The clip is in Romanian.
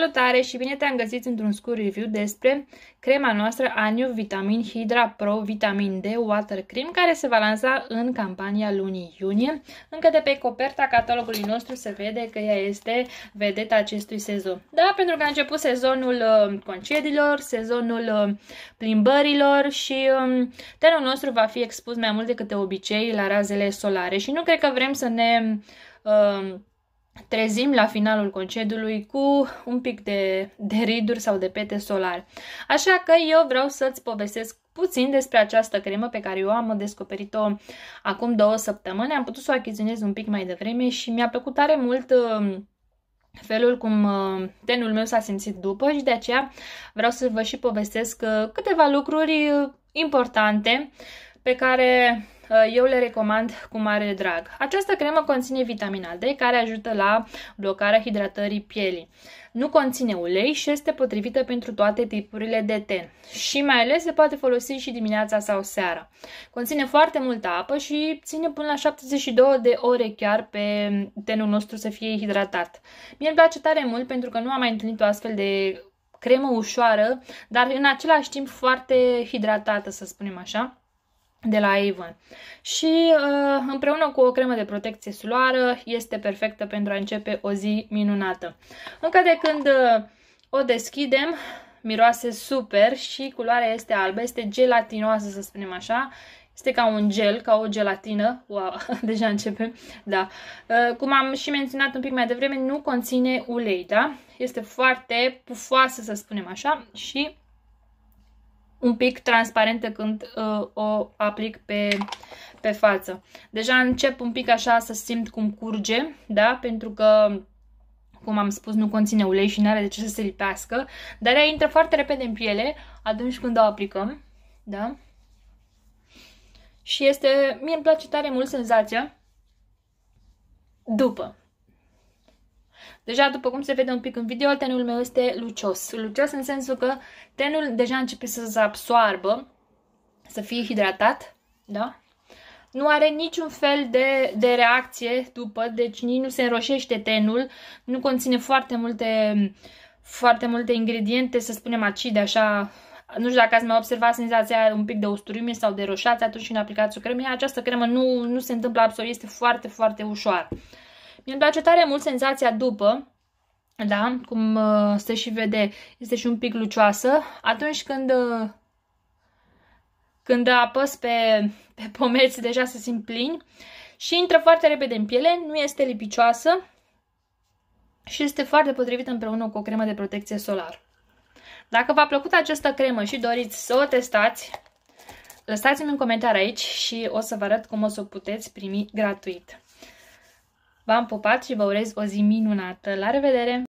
Salutare și bine te-am găsit într-un scurt review despre crema noastră Aniu Vitamin Hydra Pro Vitamin D Water Cream care se va lansa în campania lunii iunie. Încă de pe coperta catalogului nostru se vede că ea este vedeta acestui sezon. Da, pentru că a început sezonul uh, concediilor, sezonul uh, plimbărilor și um, tenul nostru va fi expus mai mult decât de obicei la razele solare și nu cred că vrem să ne... Uh, trezim la finalul concediului cu un pic de, de riduri sau de pete solar. Așa că eu vreau să-ți povestesc puțin despre această cremă pe care eu am descoperit-o acum două săptămâni. Am putut să o achiziționez un pic mai devreme și mi-a plăcut tare mult um, felul cum um, tenul meu s-a simțit după și de aceea vreau să vă și povestesc uh, câteva lucruri uh, importante pe care Eh, eu le recomand cu mare drag. Această cremă conține vitamina D care ajută la blocarea hidratării pielii. Nu conține ulei și este potrivită pentru toate tipurile de ten. Și mai ales se poate folosi și dimineața sau seara. Conține foarte multă apă și ține până la 72 de ore chiar pe tenul nostru să fie hidratat. Mie îmi place tare mult pentru că nu am mai întâlnit o astfel de cremă ușoară, dar în același timp foarte hidratată, să spunem așa de la Avon. Și uh, împreună cu o cremă de protecție solară este perfectă pentru a începe o zi minunată. Încă de când uh, o deschidem, miroase super și culoarea este albă, este gelatinoasă să spunem așa, este ca un gel, ca o gelatină. Wow, deja începem. Da. Uh, cum am și menționat un pic mai devreme, nu conține ulei, da? Este foarte pufoasă, să spunem așa, și un pic transparentă când uh, o aplic pe, pe față. Deja încep un pic așa să simt cum curge, da? Pentru că cum am spus, nu conține ulei și nu are de ce să se lipească, dar ea intră foarte repede în piele atunci când o aplicăm, da? Și este, mie îmi place tare mult senzația după, Deja, după cum se vede un pic în video, tenul meu este lucios. Lucios în sensul că tenul deja începe să se absoarbă, să fie hidratat, da? nu are niciun fel de, de reacție după, deci nici nu se înroșește tenul, nu conține foarte multe, foarte multe ingrediente, să spunem acide, așa, nu știu dacă ați mai observat senzația un pic de usturime sau de roșață atunci când aplicați o cremă, această cremă nu, nu se întâmplă absolut, este foarte, foarte ușoară mi îmi place tare mult senzația după, da, cum uh, se și vede, este și un pic lucioasă, atunci când uh, când apăs pe, pe pomeți deja se simt plini și intră foarte repede în piele, nu este lipicioasă și este foarte potrivită împreună cu o cremă de protecție solar. Dacă v-a plăcut această cremă și doriți să o testați, lăsați-mi un comentariu aici și o să vă arăt cum o să o puteți primi gratuit. V-am pupat și vă urez o zi minunată. La revedere!